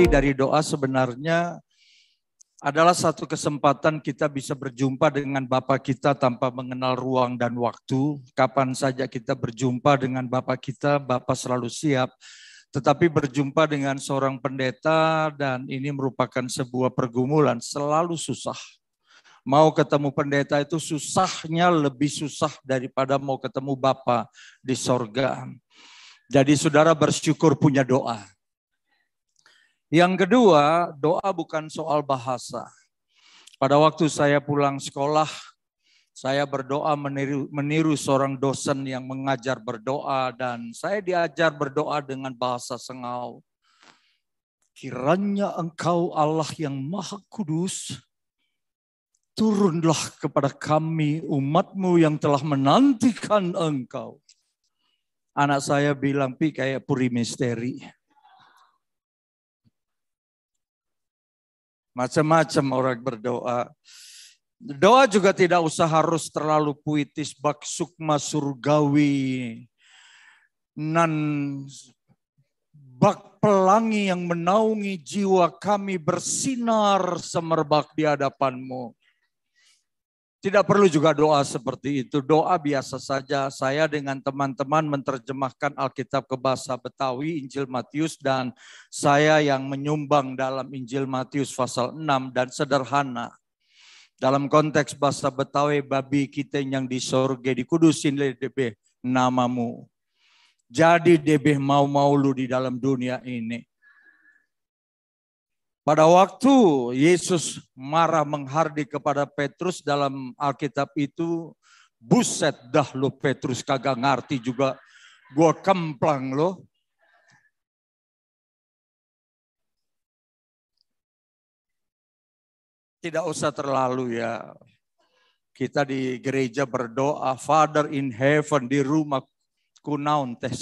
inti dari doa sebenarnya adalah satu kesempatan kita bisa berjumpa dengan Bapak kita tanpa mengenal ruang dan waktu. Kapan saja kita berjumpa dengan Bapak kita, Bapak selalu siap. Tetapi berjumpa dengan seorang pendeta dan ini merupakan sebuah pergumulan, selalu susah. Mau ketemu pendeta itu susahnya lebih susah daripada mau ketemu Bapak di sorga. Jadi saudara bersyukur punya doa. Yang kedua, doa bukan soal bahasa. Pada waktu saya pulang sekolah, saya berdoa meniru, meniru seorang dosen yang mengajar berdoa dan saya diajar berdoa dengan bahasa sengau. Kiranya engkau Allah yang maha kudus, turunlah kepada kami umatmu yang telah menantikan engkau. Anak saya bilang, Pi kayak puri misteri. Macam-macam orang berdoa. Doa juga tidak usah harus terlalu puitis, bak sukma surgawi, nan bak pelangi yang menaungi jiwa kami bersinar semerbak di hadapanmu. Tidak perlu juga doa seperti itu. Doa biasa saja. Saya dengan teman-teman menerjemahkan Alkitab ke bahasa Betawi, Injil Matius, dan saya yang menyumbang dalam Injil Matius pasal 6 dan sederhana. Dalam konteks bahasa Betawi, babi kita yang di sorge, dikudusin oleh DB namamu. Jadi DB mau-mau lu di dalam dunia ini. Pada waktu Yesus marah menghardik kepada Petrus dalam Alkitab itu, buset dah lo Petrus kagak ngerti juga, gua kemplang lo. Tidak usah terlalu ya. Kita di gereja berdoa, Father in heaven, di rumah kunaun teh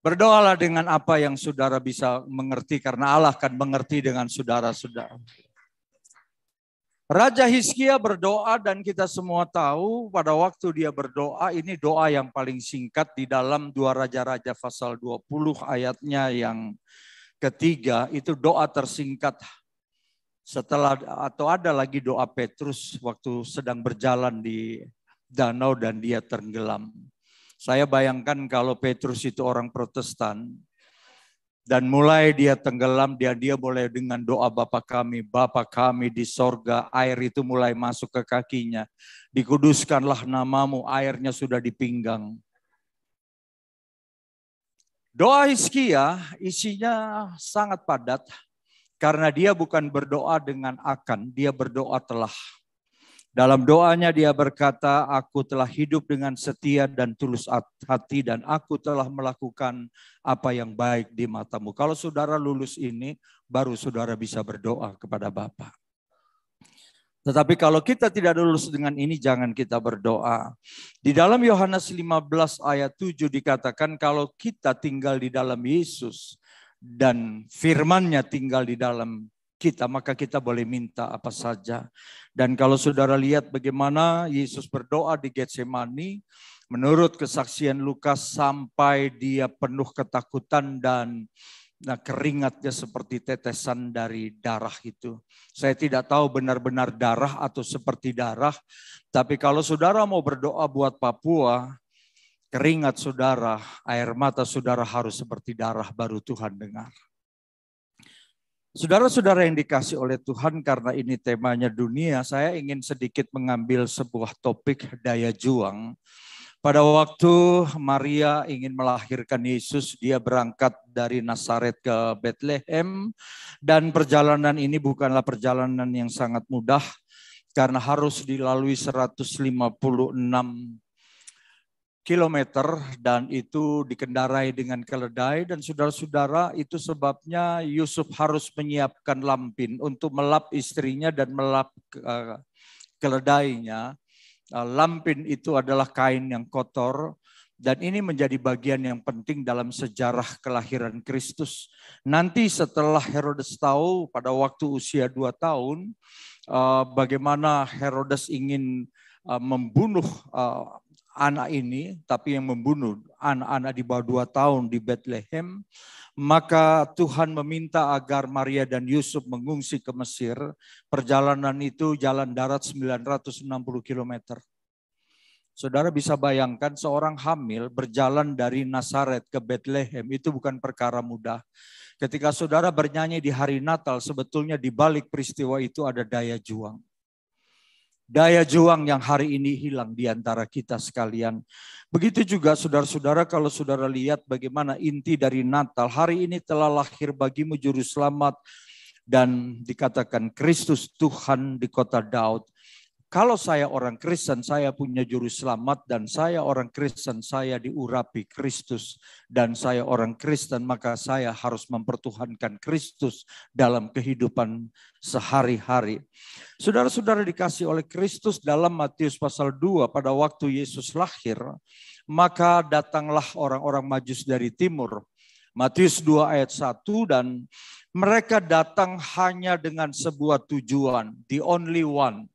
Berdoalah dengan apa yang saudara bisa mengerti karena Allah akan mengerti dengan saudara-saudara. Raja Hizkia berdoa dan kita semua tahu pada waktu dia berdoa ini doa yang paling singkat di dalam dua raja-raja pasal 20 ayatnya yang ketiga itu doa tersingkat setelah atau ada lagi doa Petrus waktu sedang berjalan di danau dan dia tenggelam. Saya bayangkan kalau Petrus itu orang Protestan dan mulai dia tenggelam, dia dia boleh dengan doa Bapa kami, Bapa kami di sorga, air itu mulai masuk ke kakinya. Dikuduskanlah namamu, airnya sudah dipinggang. Doa Hizkia isinya sangat padat karena dia bukan berdoa dengan akan, dia berdoa telah. Dalam doanya dia berkata, aku telah hidup dengan setia dan tulus hati dan aku telah melakukan apa yang baik di matamu. Kalau saudara lulus ini, baru saudara bisa berdoa kepada Bapa. Tetapi kalau kita tidak lulus dengan ini, jangan kita berdoa. Di dalam Yohanes 15 ayat 7 dikatakan kalau kita tinggal di dalam Yesus dan firmannya tinggal di dalam kita, maka kita boleh minta apa saja. Dan kalau saudara lihat bagaimana Yesus berdoa di Getsemani, menurut kesaksian Lukas sampai dia penuh ketakutan dan Nah, keringatnya seperti tetesan dari darah itu. Saya tidak tahu benar-benar darah atau seperti darah, tapi kalau saudara mau berdoa buat Papua, keringat saudara, air mata saudara harus seperti darah baru Tuhan dengar. Saudara-saudara yang dikasih oleh Tuhan karena ini temanya dunia, saya ingin sedikit mengambil sebuah topik daya juang. Pada waktu Maria ingin melahirkan Yesus, dia berangkat dari Nasaret ke Bethlehem dan perjalanan ini bukanlah perjalanan yang sangat mudah karena harus dilalui 156 kilometer dan itu dikendarai dengan keledai dan saudara-saudara itu sebabnya Yusuf harus menyiapkan lampin untuk melap istrinya dan melap eh, keledainya. Eh, lampin itu adalah kain yang kotor dan ini menjadi bagian yang penting dalam sejarah kelahiran Kristus. Nanti setelah Herodes tahu pada waktu usia dua tahun eh, bagaimana Herodes ingin membunuh anak ini, tapi yang membunuh anak-anak di bawah dua tahun di Bethlehem, maka Tuhan meminta agar Maria dan Yusuf mengungsi ke Mesir. Perjalanan itu jalan darat 960 km. Saudara bisa bayangkan seorang hamil berjalan dari Nazaret ke Bethlehem itu bukan perkara mudah. Ketika saudara bernyanyi di hari Natal, sebetulnya di balik peristiwa itu ada daya juang daya juang yang hari ini hilang di antara kita sekalian. Begitu juga saudara-saudara kalau saudara lihat bagaimana inti dari Natal hari ini telah lahir bagimu juru selamat dan dikatakan Kristus Tuhan di kota Daud. Kalau saya orang Kristen, saya punya juru selamat dan saya orang Kristen, saya diurapi Kristus. Dan saya orang Kristen, maka saya harus mempertuhankan Kristus dalam kehidupan sehari-hari. Saudara-saudara dikasih oleh Kristus dalam Matius pasal 2 pada waktu Yesus lahir, maka datanglah orang-orang majus dari timur. Matius 2 ayat 1 dan mereka datang hanya dengan sebuah tujuan, the only one,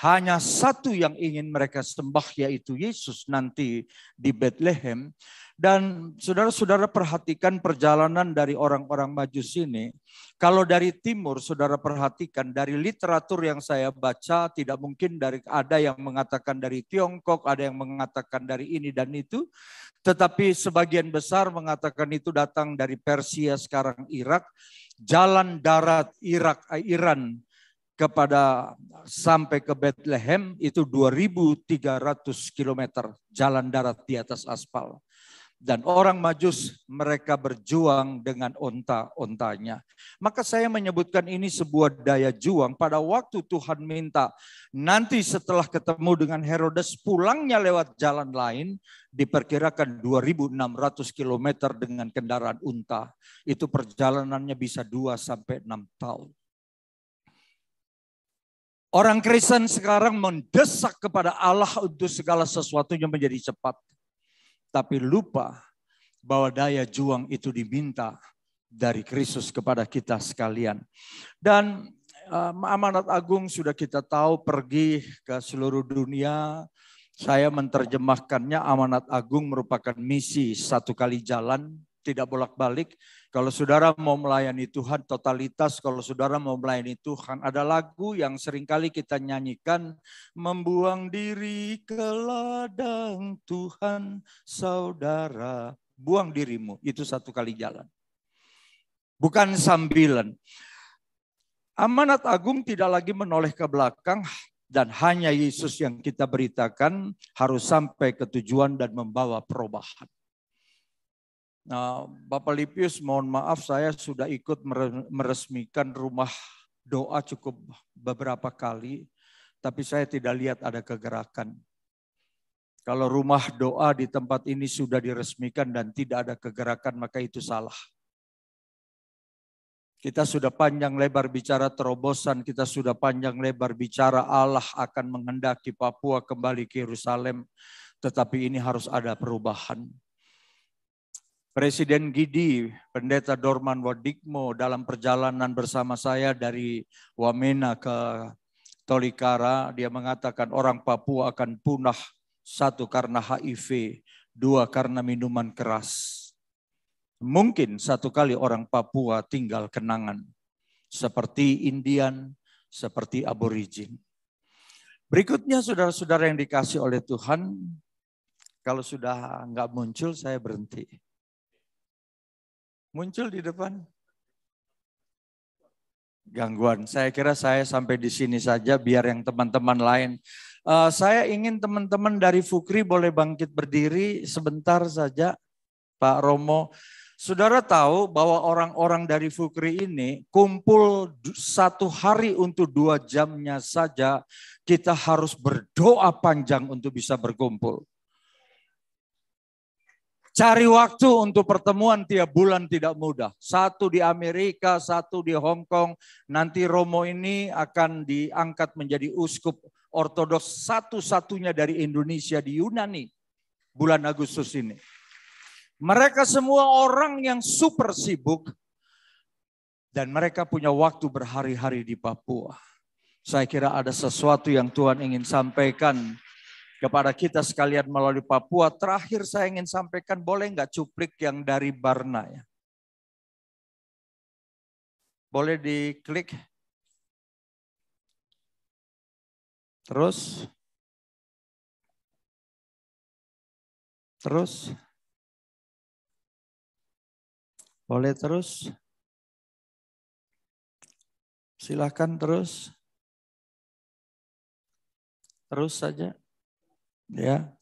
hanya satu yang ingin mereka sembah yaitu Yesus nanti di Bethlehem. Dan saudara-saudara perhatikan perjalanan dari orang-orang majus ini. Kalau dari timur saudara perhatikan dari literatur yang saya baca tidak mungkin dari ada yang mengatakan dari Tiongkok, ada yang mengatakan dari ini dan itu. Tetapi sebagian besar mengatakan itu datang dari Persia sekarang Irak. Jalan darat Irak, eh, Iran kepada sampai ke Bethlehem itu 2.300 km jalan darat di atas aspal. Dan orang Majus mereka berjuang dengan onta-ontanya. Maka saya menyebutkan ini sebuah daya juang pada waktu Tuhan minta nanti setelah ketemu dengan Herodes pulangnya lewat jalan lain diperkirakan 2.600 km dengan kendaraan unta. Itu perjalanannya bisa 2 sampai 6 tahun. Orang Kristen sekarang mendesak kepada Allah untuk segala sesuatunya menjadi cepat. Tapi lupa bahwa daya juang itu diminta dari Kristus kepada kita sekalian. Dan eh, amanat agung sudah kita tahu pergi ke seluruh dunia. Saya menerjemahkannya amanat agung merupakan misi satu kali jalan, tidak bolak-balik. Kalau saudara mau melayani Tuhan totalitas, kalau saudara mau melayani Tuhan, ada lagu yang seringkali kita nyanyikan, membuang diri ke ladang Tuhan, saudara, buang dirimu, itu satu kali jalan. Bukan sambilan. Amanat agung tidak lagi menoleh ke belakang, dan hanya Yesus yang kita beritakan harus sampai ke tujuan dan membawa perubahan. Nah, Bapak Lipius, mohon maaf saya sudah ikut meresmikan rumah doa cukup beberapa kali, tapi saya tidak lihat ada kegerakan. Kalau rumah doa di tempat ini sudah diresmikan dan tidak ada kegerakan, maka itu salah. Kita sudah panjang lebar bicara terobosan, kita sudah panjang lebar bicara Allah akan menghendaki Papua kembali ke Yerusalem, tetapi ini harus ada perubahan. Presiden Gidi, Pendeta Dorman Wadikmo dalam perjalanan bersama saya dari Wamena ke Tolikara, dia mengatakan orang Papua akan punah satu karena HIV, dua karena minuman keras. Mungkin satu kali orang Papua tinggal kenangan seperti Indian, seperti aborigin. Berikutnya saudara-saudara yang dikasih oleh Tuhan, kalau sudah nggak muncul saya berhenti muncul di depan gangguan. Saya kira saya sampai di sini saja biar yang teman-teman lain. Uh, saya ingin teman-teman dari Fukri boleh bangkit berdiri sebentar saja Pak Romo. Saudara tahu bahwa orang-orang dari Fukri ini kumpul satu hari untuk dua jamnya saja kita harus berdoa panjang untuk bisa berkumpul. Cari waktu untuk pertemuan tiap bulan tidak mudah. Satu di Amerika, satu di Hong Kong. Nanti Romo ini akan diangkat menjadi uskup ortodoks satu-satunya dari Indonesia di Yunani bulan Agustus ini. Mereka semua orang yang super sibuk dan mereka punya waktu berhari-hari di Papua. Saya kira ada sesuatu yang Tuhan ingin sampaikan kepada kita sekalian melalui Papua. Terakhir saya ingin sampaikan, boleh nggak cuplik yang dari Barna ya? Boleh diklik. Terus. Terus. Boleh terus. Silahkan terus. Terus saja. Ya.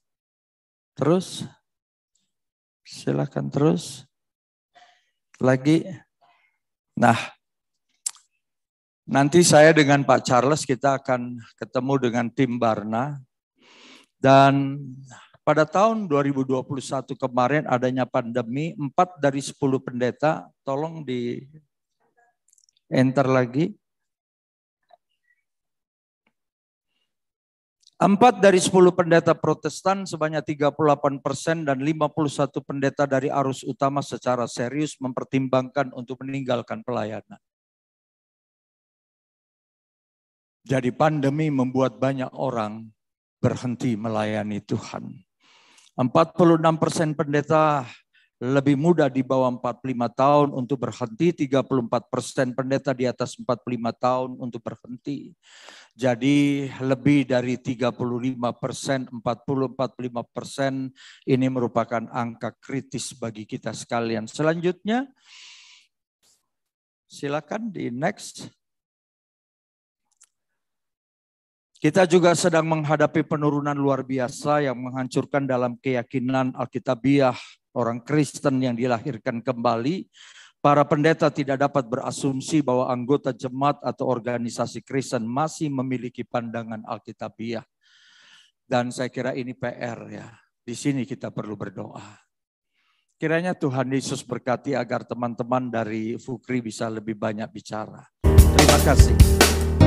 Terus silakan terus lagi. Nah, nanti saya dengan Pak Charles kita akan ketemu dengan tim Barna dan pada tahun 2021 kemarin adanya pandemi, empat dari sepuluh pendeta tolong di enter lagi. Empat dari sepuluh pendeta protestan sebanyak 38 persen dan 51 pendeta dari arus utama secara serius mempertimbangkan untuk meninggalkan pelayanan. Jadi pandemi membuat banyak orang berhenti melayani Tuhan. 46 persen pendeta lebih muda di bawah 45 tahun untuk berhenti, 34 persen pendeta di atas 45 tahun untuk berhenti. Jadi lebih dari 35 persen, 40-45 persen ini merupakan angka kritis bagi kita sekalian. Selanjutnya, silakan di next. Kita juga sedang menghadapi penurunan luar biasa yang menghancurkan dalam keyakinan Alkitabiah orang Kristen yang dilahirkan kembali, para pendeta tidak dapat berasumsi bahwa anggota jemaat atau organisasi Kristen masih memiliki pandangan Alkitabiah. Dan saya kira ini PR ya. Di sini kita perlu berdoa. Kiranya Tuhan Yesus berkati agar teman-teman dari Fukri bisa lebih banyak bicara. Terima kasih.